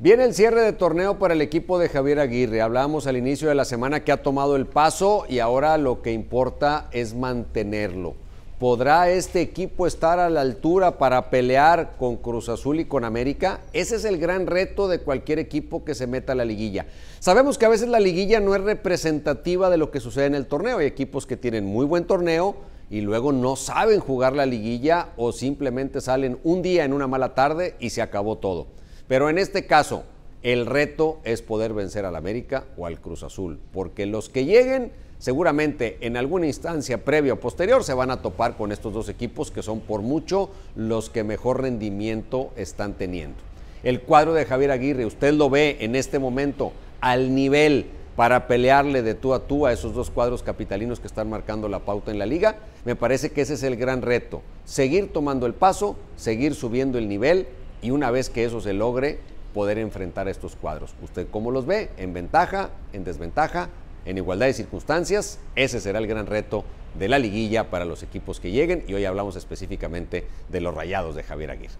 Viene el cierre de torneo para el equipo de Javier Aguirre. Hablábamos al inicio de la semana que ha tomado el paso y ahora lo que importa es mantenerlo. ¿Podrá este equipo estar a la altura para pelear con Cruz Azul y con América? Ese es el gran reto de cualquier equipo que se meta a la liguilla. Sabemos que a veces la liguilla no es representativa de lo que sucede en el torneo. Hay equipos que tienen muy buen torneo y luego no saben jugar la liguilla o simplemente salen un día en una mala tarde y se acabó todo. Pero en este caso, el reto es poder vencer al América o al Cruz Azul, porque los que lleguen seguramente en alguna instancia previa o posterior se van a topar con estos dos equipos que son por mucho los que mejor rendimiento están teniendo. El cuadro de Javier Aguirre, usted lo ve en este momento al nivel para pelearle de tú a tú a esos dos cuadros capitalinos que están marcando la pauta en la liga, me parece que ese es el gran reto, seguir tomando el paso, seguir subiendo el nivel y una vez que eso se logre, poder enfrentar estos cuadros. ¿Usted cómo los ve? ¿En ventaja? ¿En desventaja? ¿En igualdad de circunstancias? Ese será el gran reto de la liguilla para los equipos que lleguen y hoy hablamos específicamente de los rayados de Javier Aguirre.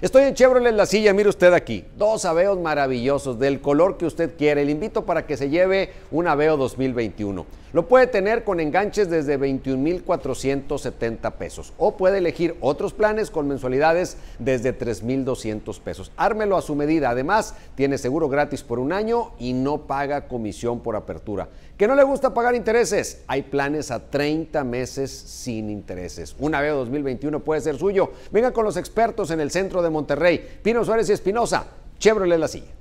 Estoy en Chevrolet La Silla, mire usted aquí, dos Aveos maravillosos del color que usted quiere. Le invito para que se lleve un Aveo 2021. Lo puede tener con enganches desde 21,470 pesos o puede elegir otros planes con mensualidades desde 3,200 pesos. Ármelo a su medida. Además, tiene seguro gratis por un año y no paga comisión por apertura. ¿Que no le gusta pagar intereses? Hay planes a 30 meses sin intereses. Un Aveo 2021 puede ser suyo. Venga con los expertos en el centro de Monterrey. Pino Suárez y Espinosa, Chevrolet La Silla.